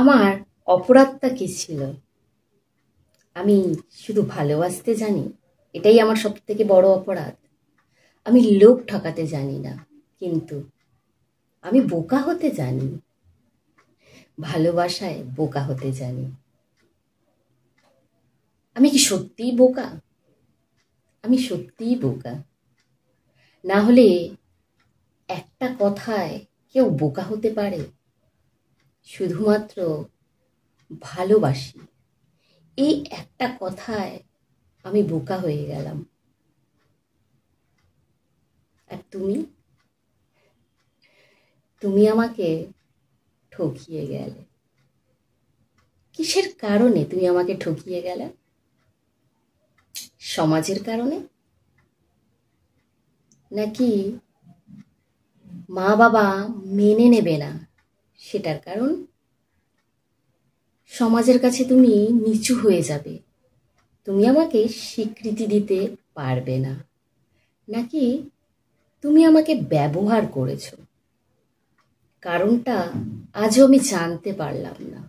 আমার অপরাধটা কী ছিল আমি শুধু ভালোবাসতে জানি এটাই আমার সব থেকে বড় অপরাধ আমি লোক ঠকাতে জানি না কিন্তু আমি বোকা হতে জানি ভালোবাসায় বোকা হতে জানি আমি কি সত্যিই বোকা আমি সত্যিই বোকা না হলে একটা কথায় কেউ বোকা হতে পারে শুধুমাত্র ভালোবাসি এই একটা কথায় আমি বোকা হয়ে গেলাম আর তুমি তুমি আমাকে ঠকিয়ে গেলে কিসের কারণে তুমি আমাকে ঠকিয়ে গেলে সমাজের কারণে নাকি মা বাবা মেনে নেবে না সেটার কারণ সমাজের কাছে তুমি নিচু হয়ে যাবে তুমি আমাকে স্বীকৃতি দিতে পারবে না নাকি তুমি আমাকে ব্যবহার করেছ কারণটা আজও আমি জানতে পারলাম না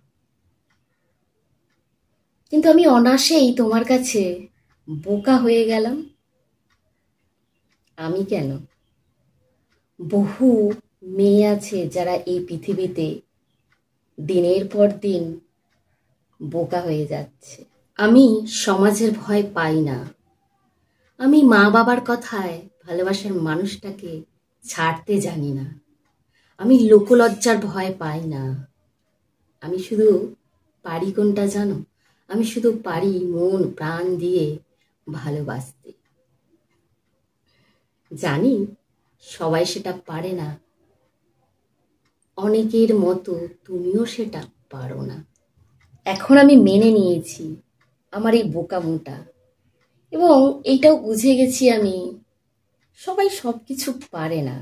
কিন্তু আমি অনাসেই তোমার কাছে বোকা হয়ে গেলাম আমি কেন বহু মেয়ে আছে যারা এই পৃথিবীতে দিনের পর দিন বোকা হয়ে যাচ্ছে আমি সমাজের ভয় পাই না আমি মা বাবার কথায় ভালোবাসার মানুষটাকে ছাড়তে জানি না আমি লোকলজ্জার ভয় পাই না আমি শুধু পারি কোনটা জানো আমি শুধু পারি মন প্রাণ দিয়ে ভালোবাসতে জানি সবাই সেটা পারে না অনেকের মতো তুমিও সেটা পারো না এখন আমি মেনে নিয়েছি আমার এই মোটা এবং এইটাও বুঝে গেছি আমি সবাই সব কিছু পারে না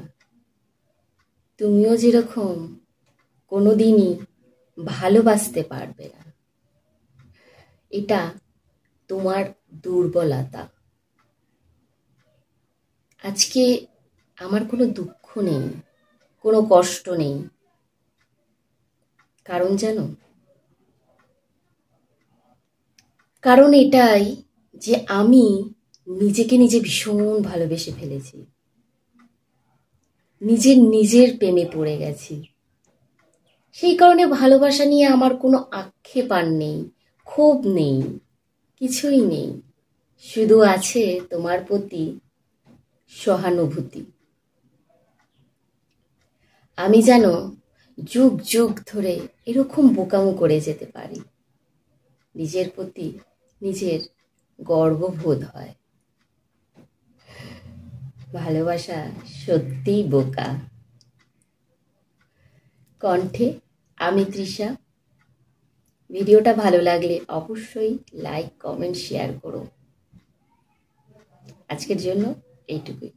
তুমিও যেরকম কোনো দিনই ভালোবাসতে পারবে না এটা তোমার দুর্বলতা আজকে আমার কোনো দুঃখ নেই কোনো কষ্ট নেই কারণ জানো কারণ এটাই যে আমি নিজেকে নিজে ভীষণ ভালোবেসে ফেলেছি নিজের নিজের প্রেমে পড়ে গেছি সেই কারণে ভালোবাসা নিয়ে আমার কোনো আক্ষেপ আর নেই ক্ষোভ নেই কিছুই নেই শুধু আছে তোমার প্রতি সহানুভূতি আমি জানো যুগ যুগ ধরে এরকম বোকামো করে যেতে পারি নিজের প্রতি নিজের গর্ববোধ হয় ভালোবাসা সত্যিই বোকা কণ্ঠে আমি তৃষা ভিডিওটা ভালো লাগলে অবশ্যই লাইক কমেন্ট শেয়ার করো আজকের জন্য এইটুকুই